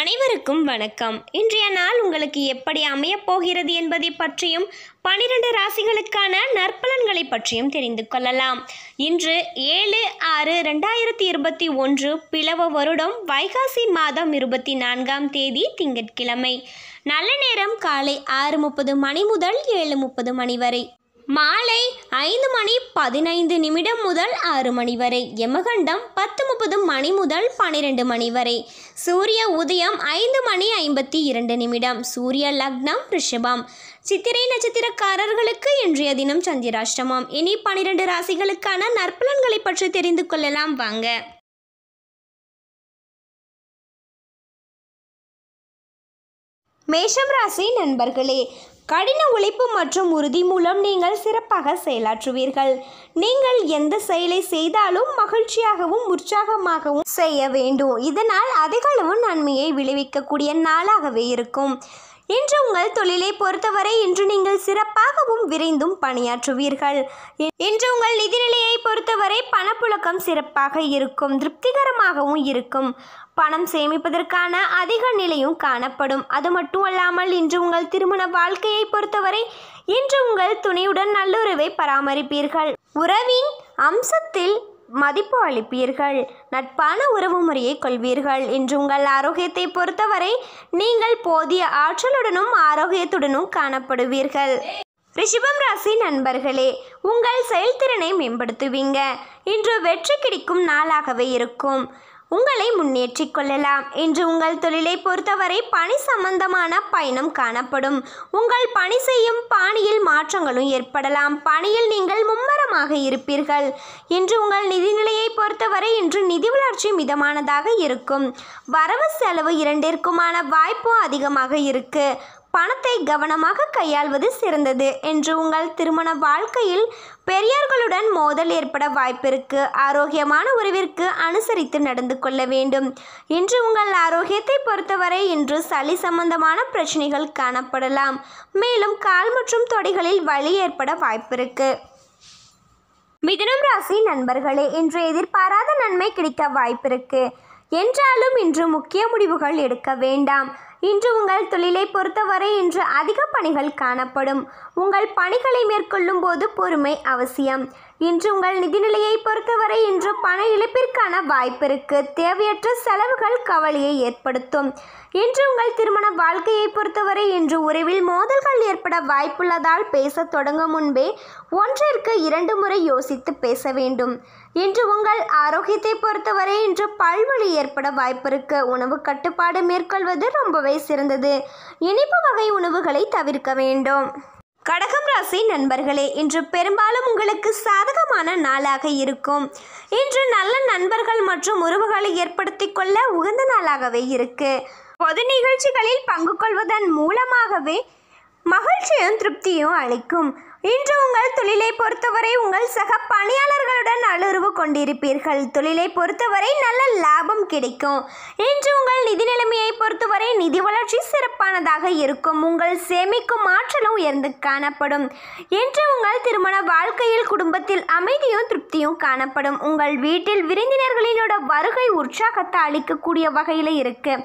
அனைவருக்கும் வணக்கம் இன்றைய நாள் உங்களுக்கு எப்படி அமையப் போகிறது என்பதை பற்றியும் பனிரெண்டு ராசிகளுக்கான நற்பலன்களை பற்றியும் தெரிந்து கொள்ளலாம் இன்று ஏழு ஆறு ரெண்டாயிரத்தி இருபத்தி ஒன்று பிளவ வருடம் வைகாசி மாதம் இருபத்தி நான்காம் தேதி திங்கட்கிழமை நல்ல நேரம் காலை ஆறு முப்பது மணி முதல் ஏழு முப்பது மணி வரை மாலை ஐந்து மணி பதினைந்து நிமிடம் முதல் ஆறு மணி வரை யமகண்டம் பத்து முப்பது மணி முதல் பனிரெண்டு மணி வரை சூரிய உதயம் ஐந்து மணி ஐம்பத்தி இரண்டு நிமிடம் சூரிய லக்னம் ரிஷபம் சித்திரை நட்சத்திரக்காரர்களுக்கு இன்றைய தினம் சந்திராஷ்டமம் இனி பனிரெண்டு ராசிகளுக்கான நற்பலன்களை பற்றி தெரிந்து கொள்ளலாம் வாங்க மேஷம் ராசி நண்பர்களே கடின உழைப்பு மற்றும் உறுதி மூலம் நீங்கள் சிறப்பாக செயலாற்றுவீர்கள் நீங்கள் எந்த செயலை செய்தாலும் மகிழ்ச்சியாகவும் உற்சாகமாகவும் செய்ய வேண்டும் இதனால் அதிகளவு நன்மையை விளைவிக்கக்கூடிய நாளாகவே இருக்கும் இன்று உங்கள் தொழிலை பொறுத்தவரை இன்று நீங்கள் சிறப்பாகவும் விரைந்தும் பணியாற்றுவீர்கள் இன்று உங்கள் நிதிநிலையை பொறுத்தவரை பணப்புழக்கம் சிறப்பாக இருக்கும் திருப்திகரமாகவும் இருக்கும் பணம் சேமிப்பதற்கான அதிக நிலையும் காணப்படும் அது மட்டுமல்லாமல் இன்று உங்கள் திருமண வாழ்க்கையை பொறுத்தவரை இன்று உங்கள் துணையுடன் நல்லுறவை பராமரிப்பீர்கள் உறவின் அம்சத்தில் மதிப்பு அளிப்பீர்கள் நட்பான உறவு முறையை கொள்வீர்கள் இன்று உங்கள் ஆரோக்கியத்தை பொறுத்தவரை நீங்கள் போதிய ஆற்றலுடனும் ஆரோக்கியத்துடனும் காணப்படுவீர்கள் ரிஷபம் ராசி நண்பர்களே உங்கள் செயல்திறனை மேம்படுத்துவீங்க இன்று வெற்றி கிடைக்கும் நாளாகவே இருக்கும் உங்களை முன்னேற்றிக் கொள்ளலாம் இன்று உங்கள் தொழிலை பொறுத்தவரை பணி சம்பந்தமான பயணம் காணப்படும் உங்கள் பணி செய்யும் பாணியில் மாற்றங்களும் ஏற்படலாம் பணியில் நீங்கள் மும்மரமாக இருப்பீர்கள் இன்று உங்கள் நிதிநிலையை பொறுத்தவரை இன்று நிதி வளர்ச்சி மிதமானதாக இருக்கும் வரவு செலவு இரண்டிற்குமான வாய்ப்பும் அதிகமாக இருக்கு பணத்தை கவனமாக கையாள்வது சிறந்தது என்று உங்கள் திருமண வாழ்க்கையில் பெரியார்களுடன் மோதல் ஏற்பட வாய்ப்பிருக்கு ஆரோக்கியமான உறவிற்கு அனுசரித்து நடந்து கொள்ள வேண்டும் இன்று உங்கள் ஆரோக்கியத்தை பொறுத்தவரை இன்று சளி சம்பந்தமான பிரச்சனைகள் காணப்படலாம் மேலும் கால் மற்றும் தொடைகளில் வலி ஏற்பட வாய்ப்பிருக்கு மிதுனம் ராசி நண்பர்களே இன்று எதிர்பாராத நன்மை கிடைக்க வாய்ப்பிருக்கு என்றாலும் இன்று முக்கிய முடிவுகள் எடுக்க வேண்டாம் இன்று உங்கள் தொழிலை பொறுத்தவரை இன்று அதிக பணிகள் காணப்படும் உங்கள் பணிகளை மேற்கொள்ளும் போது பொறுமை அவசியம் இன்று உங்கள் நிதிநிலையை பொறுத்தவரை இன்று பண இழப்பிற்கான வாய்ப்பிற்கு தேவையற்ற செலவுகள் கவலையை ஏற்படுத்தும் இன்று உங்கள் திருமண வாழ்க்கையை பொறுத்தவரை இன்று உறவில் மோதல்கள் ஏற்பட வாய்ப்புள்ளதால் பேச தொடங்கும் முன்பே ஒன்றிற்கு இரண்டு முறை யோசித்து பேச வேண்டும் இன்று உங்கள் ஆரோக்கியத்தை பொறுத்தவரை இன்று பல்வழி ஏற்பட வாய்ப்பிருக்கு உணவு கட்டுப்பாடு மேற்கொள்வது ரொம்பவே சிறந்தது இனிப்பு வகை உணவுகளை தவிர்க்க வேண்டும் கடகம் ராசி நண்பர்களே இன்று பெரும்பாலும் உங்களுக்கு சாதகமான நாளாக இருக்கும் இன்று நல்ல நண்பர்கள் மற்றும் உறவுகளை ஏற்படுத்தி கொள்ள உகந்த நாளாகவே இருக்கு பொது நிகழ்ச்சிகளில் பங்கு கொள்வதன் மூலமாகவே மகிழ்ச்சியும் திருப்தியும் அளிக்கும் இன்று உங்கள் தொழிலை பொறுத்தவரை உங்கள் சக பணியாளர்களுடன் அலுறவு கொண்டிருப்பீர்கள் தொழிலை பொறுத்தவரை நல்ல லாபம் கிடைக்கும் இன்று உங்கள் நிதி நிலைமையை பொறுத்தவரை நிதி வளர்ச்சி சிறப்பானதாக இருக்கும் உங்கள் சேமிக்கும் ஆற்றலும் உயர்ந்து காணப்படும் இன்று உங்கள் திருமண வாழ்க்கையில் குடும்பத்தில் அமைதியும் திருப்தியும் காணப்படும் உங்கள் வீட்டில் விருந்தினர்களினோட வருகை உற்சாகத்தை அளிக்கக்கூடிய வகையில் இருக்குது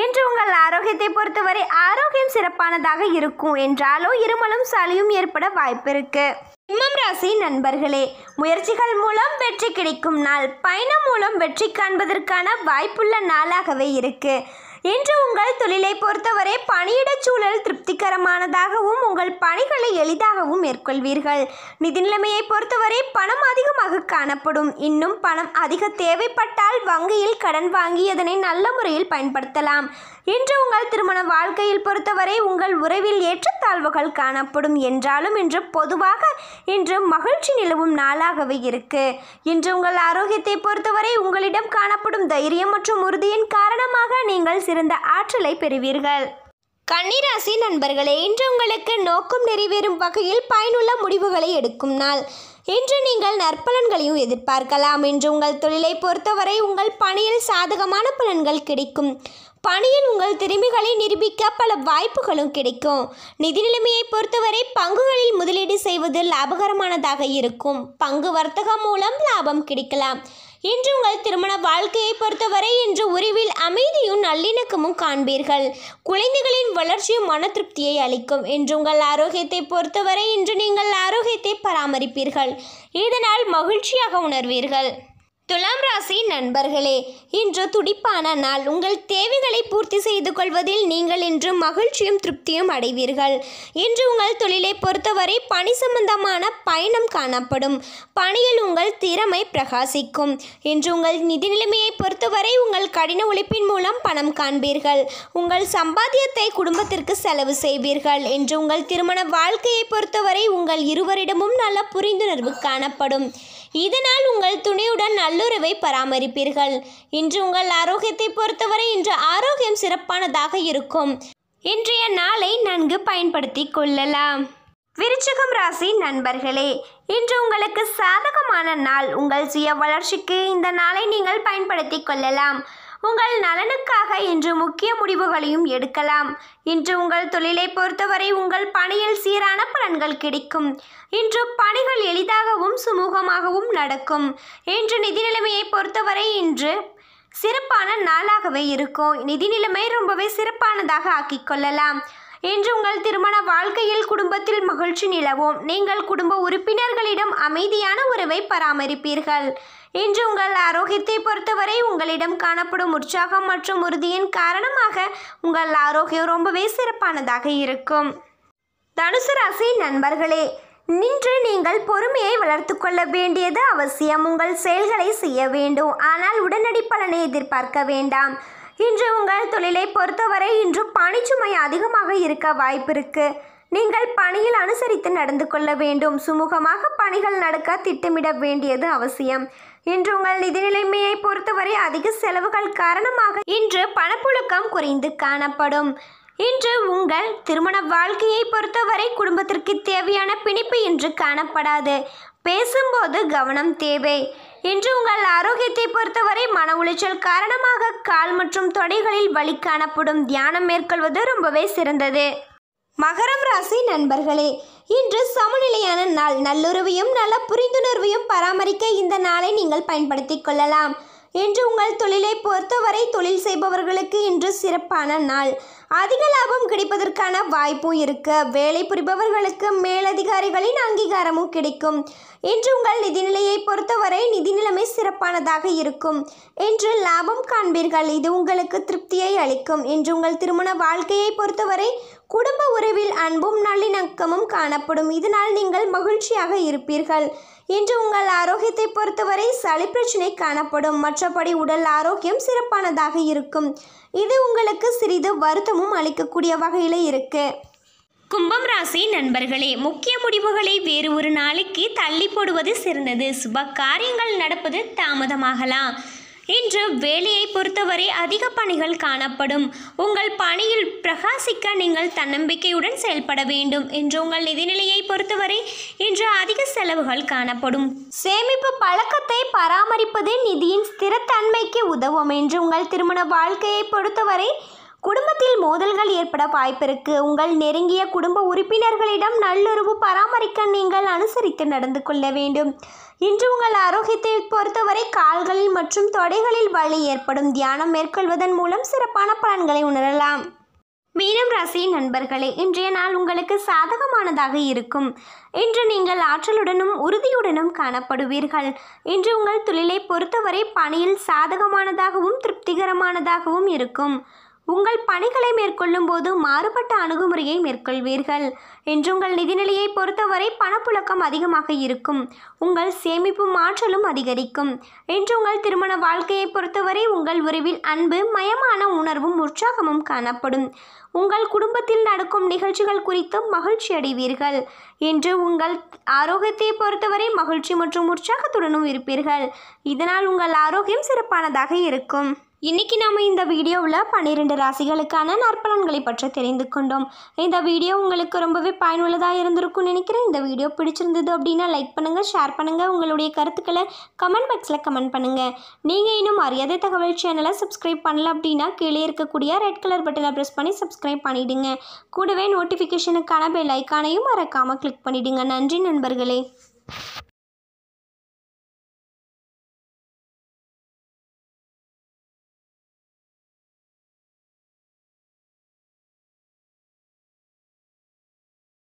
இன்று உங்கள் ஆரோக்கியத்தை பொறுத்தவரை ஆரோக்கியம் சிறப்பானதாக இருக்கும் என்றாலோ இருமலும் சளியும் ஏற்பட வாய்ப்பிருக்கு சிம்மம் ராசி நண்பர்களே முயற்சிகள் மூலம் வெற்றி கிடைக்கும் நாள் பயணம் மூலம் வெற்றி காண்பதற்கான வாய்ப்புள்ள நாளாகவே இருக்குது இன்று உங்கள் தொழிலை பொறுத்தவரை பணியிடச் சூழல் திருப்திகரமானதாகவும் உங்கள் பணிகளை எளிதாகவும் மேற்கொள்வீர்கள் நிதி பொறுத்தவரை பணம் அதிகமாக காணப்படும் இன்னும் பணம் அதிக தேவைப்பட்டால் வங்கியில் கடன் வாங்கி அதனை நல்ல முறையில் பயன்படுத்தலாம் இன்று உங்கள் திருமண வாழ்க்கையில் பொறுத்தவரை உங்கள் உறவில் ஏற்றத்தாழ்வுகள் காணப்படும் என்றாலும் இன்று பொதுவாக இன்று மகிழ்ச்சி நிலவும் நாளாகவே இருக்கு இன்று உங்கள் ஆரோக்கியத்தை பொறுத்தவரை உங்களிடம் காணப்படும் தைரியம் மற்றும் உறுதியின் காரணமாக நீங்கள் சிறந்த ஆற்றலை பெறுவீர்கள் கன்னிராசி நண்பர்களே இன்று உங்களுக்கு நோக்கம் நிறைவேறும் வகையில் பயனுள்ள முடிவுகளை எடுக்கும் நாள் இன்று நீங்கள் நற்பலன்களையும் எதிர்பார்க்கலாம் இன்று உங்கள் தொழிலை பொறுத்தவரை உங்கள் பணியில் சாதகமான பலன்கள் கிடைக்கும் பணியில் உங்கள் திறமைகளை நிரூபிக்க பல வாய்ப்புகளும் கிடைக்கும் நிதி நிலைமையை பொறுத்தவரை பங்குகளில் முதலீடு செய்வது லாபகரமானதாக இருக்கும் பங்கு வர்த்தகம் மூலம் லாபம் கிடைக்கலாம் இன்று உங்கள் திருமண வாழ்க்கையை பொறுத்தவரை இன்று உறவில் அமைதியும் நல்லிணக்கமும் காண்பீர்கள் குழந்தைகளின் வளர்ச்சியும் மன திருப்தியை அளிக்கும் இன்று உங்கள் ஆரோக்கியத்தை பொறுத்தவரை இன்று நீங்கள் ஆரோக்கியத்தை பராமரிப்பீர்கள் இதனால் மகிழ்ச்சியாக உணர்வீர்கள் துலாம் ராசி நண்பர்களே இன்று துடிப்பான நாள் உங்கள் தேவைகளை பூர்த்தி செய்து கொள்வதில் நீங்கள் இன்று மகிழ்ச்சியும் திருப்தியும் அடைவீர்கள் இன்று உங்கள் தொழிலை பொறுத்தவரை பணி சம்பந்தமான பயணம் காணப்படும் பணியில் உங்கள் திறமை பிரகாசிக்கும் இன்று உங்கள் நிதி நிலைமையை பொறுத்தவரை உங்கள் கடின உழைப்பின் மூலம் பணம் காண்பீர்கள் உங்கள் சம்பாத்தியத்தை குடும்பத்திற்கு செலவு செய்வீர்கள் இன்று உங்கள் திருமண வாழ்க்கையை பொறுத்தவரை உங்கள் இருவரிடமும் நல்ல புரிந்துணர்வு காணப்படும் இதனால் உங்கள் துணையுடன் நல்லுறவை பராமரிப்பீர்கள் இன்று உங்கள் ஆரோக்கியத்தை பொறுத்தவரை இன்று ஆரோக்கியம் சிறப்பானதாக இருக்கும் இன்றைய நாளை நன்கு பயன்படுத்தி கொள்ளலாம் விருச்சகம் ராசி நண்பர்களே இன்று உங்களுக்கு சாதகமான நாள் உங்கள் சுய வளர்ச்சிக்கு இந்த நாளை நீங்கள் பயன்படுத்தி கொள்ளலாம் உங்கள் நலனுக்காக இன்று முக்கிய முடிவுகளையும் எடுக்கலாம் இன்று உங்கள் தொழிலை பொறுத்தவரை உங்கள் பணியில் சீரான பலன்கள் கிடைக்கும் இன்று பணிகள் எளிதாகவும் சுமூகமாகவும் நடக்கும் இன்று நிதி நிலைமையை பொறுத்தவரை இன்று சிறப்பான நாளாகவே இருக்கும் நிதி நிலைமை ரொம்பவே சிறப்பானதாக ஆக்கிக்கொள்ளலாம் இன்று உங்கள் திருமண வாழ்க்கையில் குடும்பத்தில் மகிழ்ச்சி நிலவும் நீங்கள் குடும்ப உறுப்பினர்களிடம் அமைதியான உறவை பராமரிப்பீர்கள் இன்று உங்கள் ஆரோக்கியத்தை பொறுத்தவரை உங்களிடம் காணப்படும் உற்சாகம் மற்றும் உறுதியின் காரணமாக உங்கள் ஆரோக்கியம் ரொம்பவே சிறப்பானதாக இருக்கும் தனுசு ராசி நண்பர்களே நின்று நீங்கள் பொறுமையை வளர்த்து கொள்ள வேண்டியது அவசியம் உங்கள் செயல்களை செய்ய வேண்டும் ஆனால் உடனடி பலனை எதிர்பார்க்க வேண்டாம் இன்று உங்கள் தொழிலை பொறுத்தவரை இன்று பணிச்சுமை அதிகமாக இருக்க வாய்ப்பிருக்கு நீங்கள் பணியில் அனுசரித்து நடந்து கொள்ள வேண்டும் சுமூகமாக பணிகள் நடக்க திட்டமிட வேண்டியது அவசியம் இன்று உங்கள் நிதி நிலைமையை பொறுத்தவரை அதிக செலவுகள் காரணமாக இன்று பணப்புழக்கம் குறைந்து காணப்படும் இன்று உங்கள் திருமண வாழ்க்கையை பொறுத்தவரை குடும்பத்திற்கு தேவையான பிணிப்பு இன்று காணப்படாது பேசும்போது கவனம் தேவை இன்று உங்கள் ஆரோக்கியத்தை பொறுத்தவரை மன உளைச்சல் காரணமாக கால் மற்றும் தொடைகளில் வழி காணப்படும் தியானம் மேற்கொள்வது ரொம்பவே சிறந்தது மகரம் ராசி நண்பர்களே இன்று சமநிலையான நாள் நல்லுறவையும் நல்ல புரிந்துணர்வையும் பராமரிக்க இந்த நாளை நீங்கள் பயன்படுத்தி கொள்ளலாம் இன்று உங்கள் தொழிலை பொறுத்தவரை தொழில் செய்பவர்களுக்கு இன்று சிறப்பான நாள் அதிக லாபம் கிடைப்பதற்கான வாய்ப்பும் இருக்க வேலை புரிபவர்களுக்கு மேலதிகாரிகளின் அங்கீகாரமும் கிடைக்கும் இன்று உங்கள் நிதிநிலையை பொறுத்தவரை நிதிநிலைமை சிறப்பானதாக இருக்கும் இன்று லாபம் காண்பீர்கள் இது உங்களுக்கு திருப்தியை அளிக்கும் இன்று உங்கள் திருமண வாழ்க்கையை பொறுத்தவரை குடும்ப உறவில் அன்பும் நல்லிணக்கமும் காணப்படும் இதனால் நீங்கள் மகிழ்ச்சியாக இருப்பீர்கள் இன்று உங்கள் ஆரோக்கியத்தை பொறுத்தவரை சளி பிரச்சனை காணப்படும் மற்றபடி உடல் ஆரோக்கியம் சிறப்பானதாக இருக்கும் இது உங்களுக்கு சிறிது வருத்தமும் அளிக்கக்கூடிய வகையில் இருக்கு கும்பம் ராசி நண்பர்களே முக்கிய முடிவுகளை வேறு ஒரு நாளைக்கு தள்ளி போடுவது சிறந்தது சுப காரியங்கள் நடப்பது தாமதமாகலாம் இன்று வேலையை பொறுத்தவரை அதிக பணிகள் காணப்படும் உங்கள் பணியில் பிரகாசிக்க நீங்கள் தன்னம்பிக்கையுடன் செயல்பட வேண்டும் என்று உங்கள் நிதிநிலையை பொறுத்தவரை இன்று அதிக செலவுகள் காணப்படும் சேமிப்பு பழக்கத்தை பராமரிப்பது நிதியின் ஸ்திரத்தன்மைக்கு உதவும் என்று உங்கள் திருமண வாழ்க்கையை பொறுத்தவரை குடும்பத்தில் மோதல்கள் ஏற்பட வாய்ப்பிருக்கு உங்கள் நெருங்கிய குடும்ப உறுப்பினர்களிடம் நல்லுறவு பராமரிக்க நீங்கள் அனுசரித்து நடந்து கொள்ள வேண்டும் இன்று உங்கள் ஆரோக்கியத்தை பொறுத்தவரை கால்களில் மற்றும் தொடைகளில் வலி ஏற்படும் தியானம் மேற்கொள்வதன் மூலம் சிறப்பான பலன்களை உணரலாம் மீனம் ராசி நண்பர்களே இன்றைய நாள் உங்களுக்கு சாதகமானதாக இருக்கும் இன்று நீங்கள் ஆற்றலுடனும் உறுதியுடனும் காணப்படுவீர்கள் இன்று உங்கள் தொழிலை பொறுத்தவரை பணியில் சாதகமானதாகவும் திருப்திகரமானதாகவும் இருக்கும் உங்கள் பணிகளை மேற்கொள்ளும் போது மாறுபட்ட அணுகுமுறையை மேற்கொள்வீர்கள் என்று உங்கள் நிதிநிலையை பொறுத்தவரை பணப்புழக்கம் அதிகமாக இருக்கும் உங்கள் சேமிப்பு மாற்றலும் அதிகரிக்கும் என்று உங்கள் திருமண வாழ்க்கையை பொறுத்தவரை உங்கள் உறவில் அன்பு மயமான உணர்வும் உற்சாகமும் காணப்படும் உங்கள் குடும்பத்தில் நடக்கும் நிகழ்ச்சிகள் குறித்தும் மகிழ்ச்சி அடைவீர்கள் என்று உங்கள் ஆரோக்கியத்தை பொறுத்தவரை மகிழ்ச்சி மற்றும் உற்சாகத்துடனும் இருப்பீர்கள் இதனால் உங்கள் ஆரோக்கியம் சிறப்பானதாக இருக்கும் இன்னைக்கு நாம் இந்த வீடியோவில் பன்னிரெண்டு ராசிகளுக்கான நற்பலன்களை பற்றி தெரிந்து கொண்டோம் இந்த வீடியோ உங்களுக்கு ரொம்பவே பயனுள்ளதாக இருந்திருக்கும்னு நினைக்கிறேன் இந்த வீடியோ பிடிச்சிருந்தது அப்படின்னா லைக் பண்ணுங்கள் ஷேர் பண்ணுங்கள் உங்களுடைய கருத்துக்களை கமெண்ட் பாக்ஸில் கமெண்ட் பண்ணுங்கள் நீங்கள் இன்னும் மரியாதை தகவல் சேனலை சப்ஸ்கிரைப் பண்ணல அப்படின்னா கீழே இருக்கக்கூடிய ரெட் கலர் பட்டனை ப்ரெஸ் பண்ணி சப்ஸ்கிரைப் பண்ணிவிடுங்க கூடவே நோட்டிஃபிகேஷனுக்கான பெல் ஐக்கானையும் மறக்காமல் கிளிக் பண்ணிவிடுங்க நன்றி நண்பர்களே